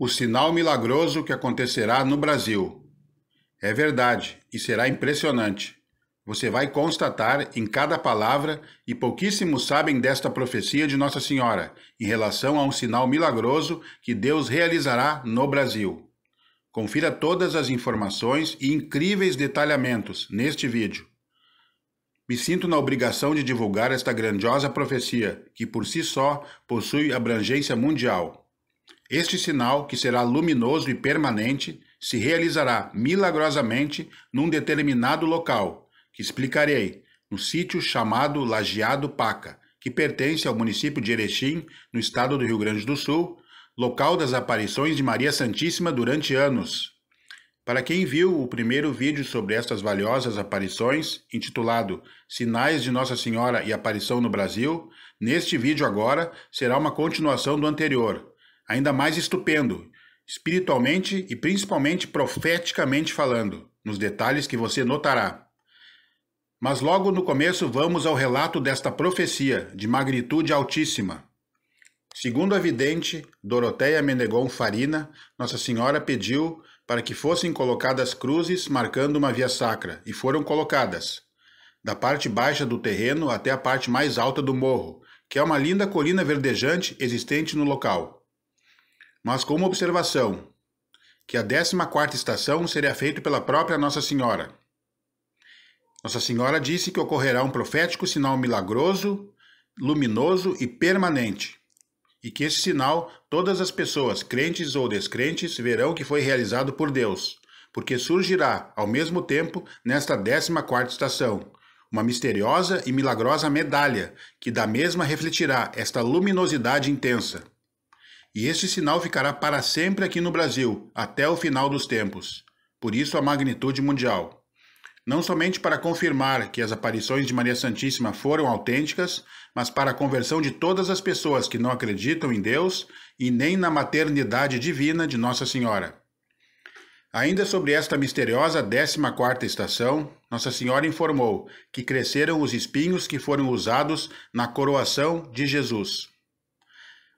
o sinal milagroso que acontecerá no Brasil. É verdade e será impressionante. Você vai constatar em cada palavra, e pouquíssimos sabem desta profecia de Nossa Senhora, em relação a um sinal milagroso que Deus realizará no Brasil. Confira todas as informações e incríveis detalhamentos neste vídeo. Me sinto na obrigação de divulgar esta grandiosa profecia, que por si só possui abrangência mundial. Este sinal, que será luminoso e permanente, se realizará milagrosamente num determinado local, que explicarei, no sítio chamado Lajeado Paca, que pertence ao município de Erechim, no estado do Rio Grande do Sul, local das aparições de Maria Santíssima durante anos. Para quem viu o primeiro vídeo sobre estas valiosas aparições, intitulado Sinais de Nossa Senhora e Aparição no Brasil, neste vídeo agora será uma continuação do anterior, ainda mais estupendo, espiritualmente e principalmente profeticamente falando, nos detalhes que você notará. Mas logo no começo vamos ao relato desta profecia de magnitude altíssima. Segundo a vidente Doroteia Menegon Farina, Nossa Senhora pediu para que fossem colocadas cruzes marcando uma via sacra, e foram colocadas, da parte baixa do terreno até a parte mais alta do morro, que é uma linda colina verdejante existente no local mas com uma observação, que a 14 estação seria feita pela própria Nossa Senhora. Nossa Senhora disse que ocorrerá um profético sinal milagroso, luminoso e permanente, e que esse sinal todas as pessoas, crentes ou descrentes, verão que foi realizado por Deus, porque surgirá, ao mesmo tempo, nesta 14 estação, uma misteriosa e milagrosa medalha que da mesma refletirá esta luminosidade intensa e este sinal ficará para sempre aqui no Brasil, até o final dos tempos. Por isso a magnitude mundial. Não somente para confirmar que as aparições de Maria Santíssima foram autênticas, mas para a conversão de todas as pessoas que não acreditam em Deus e nem na maternidade divina de Nossa Senhora. Ainda sobre esta misteriosa 14ª estação, Nossa Senhora informou que cresceram os espinhos que foram usados na coroação de Jesus.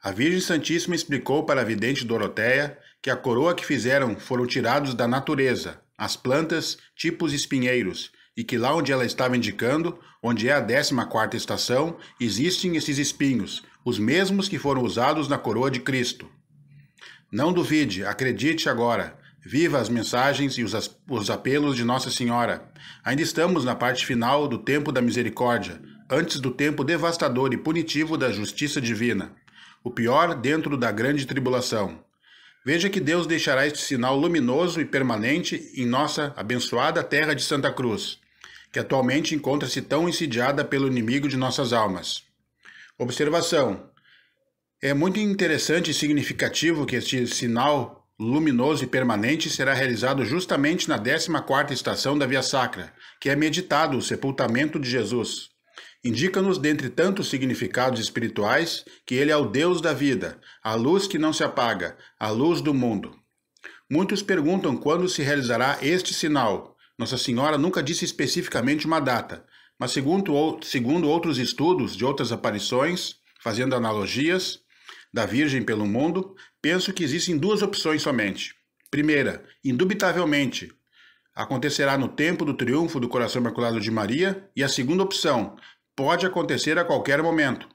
A Virgem Santíssima explicou para a vidente Doroteia que a coroa que fizeram foram tirados da natureza, as plantas, tipos espinheiros, e que lá onde ela estava indicando, onde é a 14 quarta estação, existem esses espinhos, os mesmos que foram usados na coroa de Cristo. Não duvide, acredite agora. Viva as mensagens e os, apelos de Nossa Senhora. Ainda estamos na parte final do tempo da misericórdia, antes do tempo devastador e punitivo da justiça divina o pior dentro da grande tribulação. Veja que Deus deixará este sinal luminoso e permanente em nossa abençoada terra de Santa Cruz, que atualmente encontra-se tão insidiada pelo inimigo de nossas almas. Observação: É muito interessante e significativo que este sinal luminoso e permanente será realizado justamente na 14ª estação da Via Sacra, que é meditado o sepultamento de Jesus. Indica-nos dentre tantos significados espirituais que ele é o Deus da vida, a luz que não se apaga, a luz do mundo. Muitos perguntam quando se realizará este sinal. Nossa Senhora nunca disse especificamente uma data, mas segundo, segundo outros estudos de outras aparições, fazendo analogias da Virgem pelo mundo, penso que existem duas opções somente. Primeira, indubitavelmente, acontecerá no tempo do triunfo do coração imaculado de Maria, e a segunda opção, pode acontecer a qualquer momento.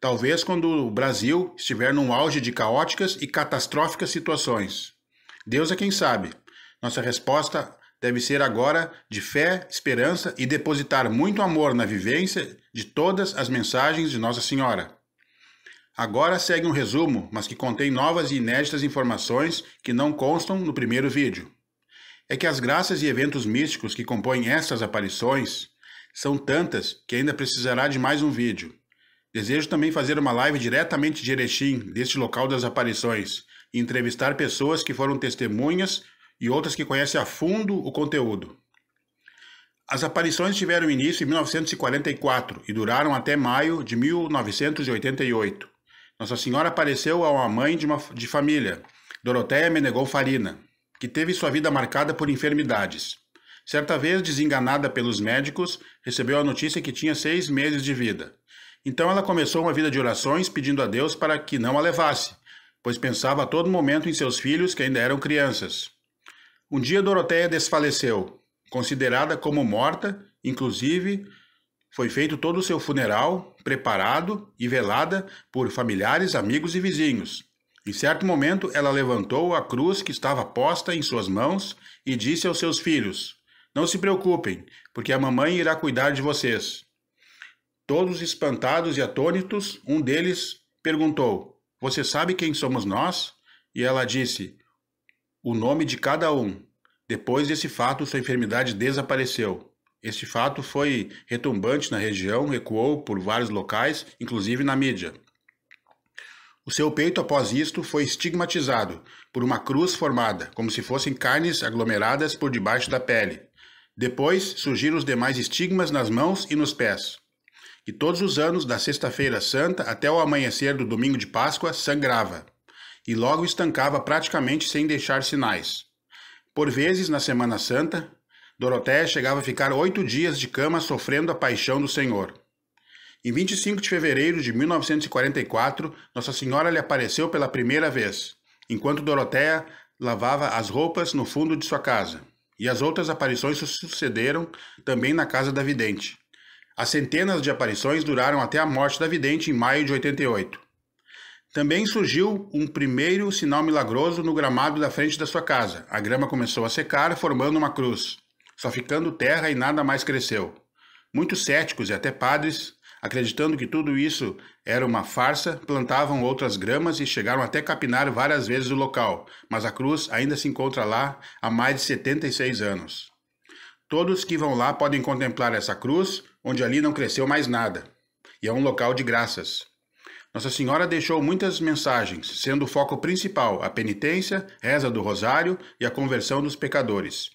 Talvez quando o Brasil estiver num auge de caóticas e catastróficas situações. Deus é quem sabe. Nossa resposta deve ser agora de fé, esperança e depositar muito amor na vivência de todas as mensagens de Nossa Senhora. Agora segue um resumo, mas que contém novas e inéditas informações que não constam no primeiro vídeo. É que as graças e eventos místicos que compõem estas aparições são tantas que ainda precisará de mais um vídeo. Desejo também fazer uma live diretamente de Erechim, deste local das aparições, e entrevistar pessoas que foram testemunhas e outras que conhecem a fundo o conteúdo. As aparições tiveram início em 1944 e duraram até maio de 1988. Nossa Senhora apareceu a uma mãe de, uma, de família, Doroteia Menegon Farina, que teve sua vida marcada por enfermidades. Certa vez, desenganada pelos médicos, recebeu a notícia que tinha seis meses de vida. Então ela começou uma vida de orações pedindo a Deus para que não a levasse, pois pensava a todo momento em seus filhos que ainda eram crianças. Um dia Doroteia desfaleceu, considerada como morta, inclusive foi feito todo o seu funeral, preparado e velada por familiares, amigos e vizinhos. Em certo momento, ela levantou a cruz que estava posta em suas mãos e disse aos seus filhos: não se preocupem, porque a mamãe irá cuidar de vocês. Todos espantados e atônitos, um deles perguntou: Você sabe quem somos nós? E ela disse: O nome de cada um. Depois desse fato, sua enfermidade desapareceu. Este fato foi retumbante na região, ecoou por vários locais, inclusive na mídia. O seu peito, após isto, foi estigmatizado por uma cruz formada, como se fossem carnes aglomeradas por debaixo da pele. Depois surgiram os demais estigmas nas mãos e nos pés. E todos os anos, da Sexta-feira Santa até o amanhecer do domingo de Páscoa, sangrava. E logo estancava praticamente sem deixar sinais. Por vezes, na Semana Santa, Doroteia chegava a ficar oito dias de cama sofrendo a paixão do Senhor. Em 25 de fevereiro de 1944, Nossa Senhora lhe apareceu pela primeira vez, enquanto Doroteia lavava as roupas no fundo de sua casa e as outras aparições se sucederam também na casa da vidente. As centenas de aparições duraram até a morte da vidente em maio de 88. Também surgiu um primeiro sinal milagroso no gramado da frente da sua casa. A grama começou a secar, formando uma cruz, só ficando terra e nada mais cresceu. Muitos céticos e até padres Acreditando que tudo isso era uma farsa, plantavam outras gramas e chegaram até capinar várias vezes o local, mas a cruz ainda se encontra lá há mais de 76 anos. Todos que vão lá podem contemplar essa cruz, onde ali não cresceu mais nada, e é um local de graças. Nossa Senhora deixou muitas mensagens, sendo o foco principal a penitência, reza do rosário e a conversão dos pecadores.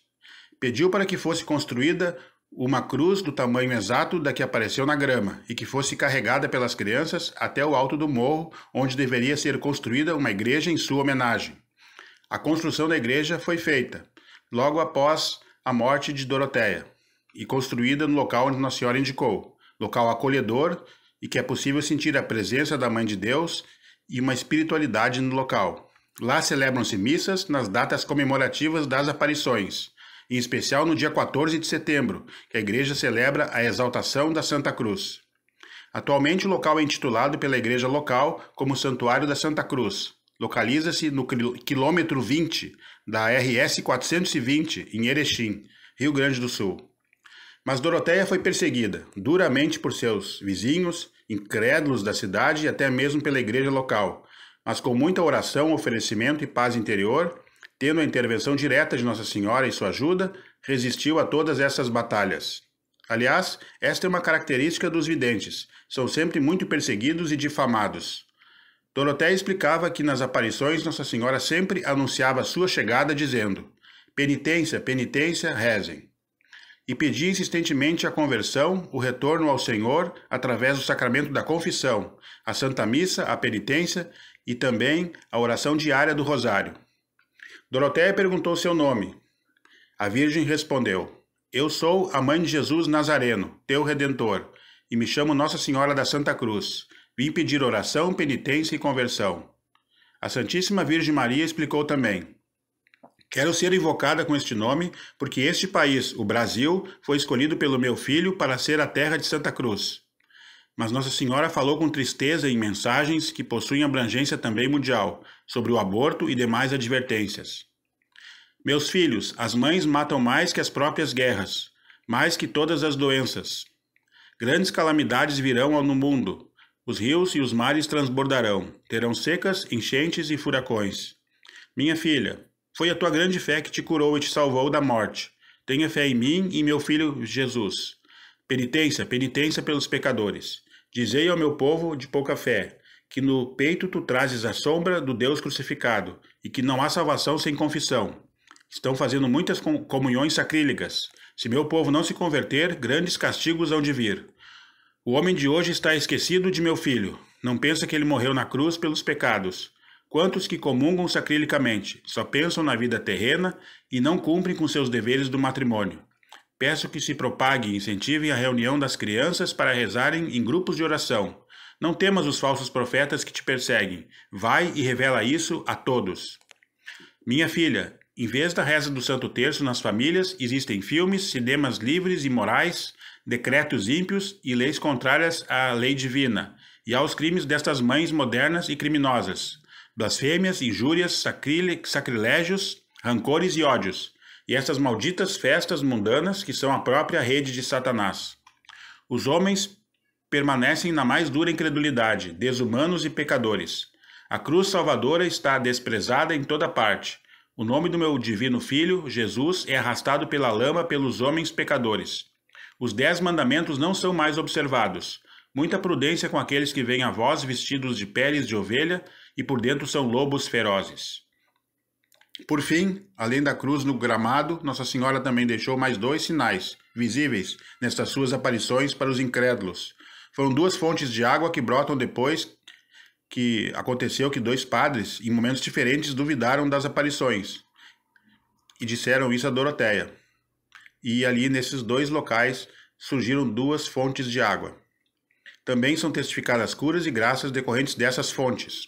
Pediu para que fosse construída uma cruz do tamanho exato da que apareceu na grama, e que fosse carregada pelas crianças até o alto do morro, onde deveria ser construída uma igreja em sua homenagem. A construção da igreja foi feita logo após a morte de Doroteia e construída no local onde Nossa Senhora indicou, local acolhedor e que é possível sentir a presença da Mãe de Deus e uma espiritualidade no local. Lá celebram-se missas nas datas comemorativas das aparições, em especial no dia 14 de setembro, que a igreja celebra a exaltação da Santa Cruz. Atualmente, o local é intitulado pela igreja local como Santuário da Santa Cruz. Localiza-se no quilômetro 20 da RS 420, em Erechim, Rio Grande do Sul. Mas Doroteia foi perseguida duramente por seus vizinhos, incrédulos da cidade e até mesmo pela igreja local. Mas com muita oração, oferecimento e paz interior, tendo a intervenção direta de Nossa Senhora e sua ajuda, resistiu a todas essas batalhas. Aliás, esta é uma característica dos videntes, são sempre muito perseguidos e difamados. Doroteia explicava que nas aparições Nossa Senhora sempre anunciava sua chegada dizendo: Penitência, penitência, rezem. E pedia insistentemente a conversão, o retorno ao Senhor, através do sacramento da confissão, a Santa Missa, a penitência e também a oração diária do Rosário. Doroteia perguntou seu nome. A Virgem respondeu: Eu sou a mãe de Jesus Nazareno, teu redentor, e me chamo Nossa Senhora da Santa Cruz. Vim pedir oração, penitência e conversão. A Santíssima Virgem Maria explicou também: Quero ser invocada com este nome, porque este país, o Brasil, foi escolhido pelo meu filho para ser a terra de Santa Cruz mas Nossa Senhora falou com tristeza em mensagens que possuem abrangência também mundial, sobre o aborto e demais advertências. Meus filhos, as mães matam mais que as próprias guerras, mais que todas as doenças. Grandes calamidades virão no mundo. Os rios e os mares transbordarão, terão secas, enchentes e furacões. Minha filha, foi a tua grande fé que te curou e te salvou da morte. Tenha fé em mim e meu filho Jesus. Penitência, penitência pelos pecadores. Dizei ao meu povo de pouca fé, que no peito tu trazes a sombra do Deus crucificado, e que não há salvação sem confissão. Estão fazendo muitas comunhões sacrílegas. Se meu povo não se converter, grandes castigos hão de vir. O homem de hoje está esquecido de meu filho. Não pensa que ele morreu na cruz pelos pecados. Quantos que comungam sacrilicamente, só pensam na vida terrena e não cumprem com seus deveres do matrimônio. Peço que se propague e incentive a reunião das crianças para rezarem em grupos de oração. Não temas os falsos profetas que te perseguem. Vai e revela isso a todos. Minha filha, em vez da reza do Santo Terço nas famílias, existem filmes, cinemas livres e morais, decretos ímpios e leis contrárias à lei divina e aos crimes destas mães modernas e criminosas. Blasfêmias, injúrias, sacrilégios, rancores e ódios e essas malditas festas mundanas que são a própria rede de Satanás. Os homens permanecem na mais dura incredulidade, desumanos e pecadores. A cruz salvadora está desprezada em toda parte. O nome do meu divino filho, Jesus, é arrastado pela lama pelos homens pecadores. Os dez mandamentos não são mais observados. Muita prudência com aqueles que vêm a vós vestidos de peles de ovelha e por dentro são lobos ferozes. Por fim, além da cruz no gramado, Nossa Senhora também deixou mais dois sinais visíveis nestas suas aparições para os incrédulos. Foram duas fontes de água que brotam depois que aconteceu que dois padres, em momentos diferentes, duvidaram das aparições e disseram isso a Doroteia. E ali nesses dois locais surgiram duas fontes de água. Também são testificadas curas e graças decorrentes dessas fontes.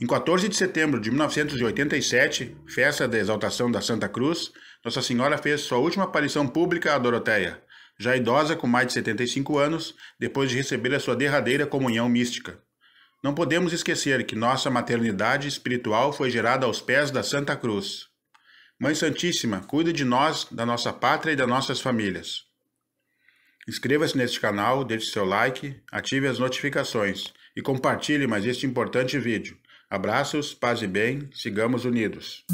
Em 14 de setembro de 1987, festa da exaltação da Santa Cruz, Nossa Senhora fez sua última aparição pública a Doroteia, já idosa com mais de 75 anos, depois de receber a sua derradeira comunhão mística. Não podemos esquecer que nossa maternidade espiritual foi gerada aos pés da Santa Cruz. Mãe Santíssima, cuida de nós, da nossa pátria e das nossas famílias. Inscreva-se neste canal, deixe seu like, ative as notificações e compartilhe mais este importante vídeo. Abraços, paz e bem, sigamos unidos.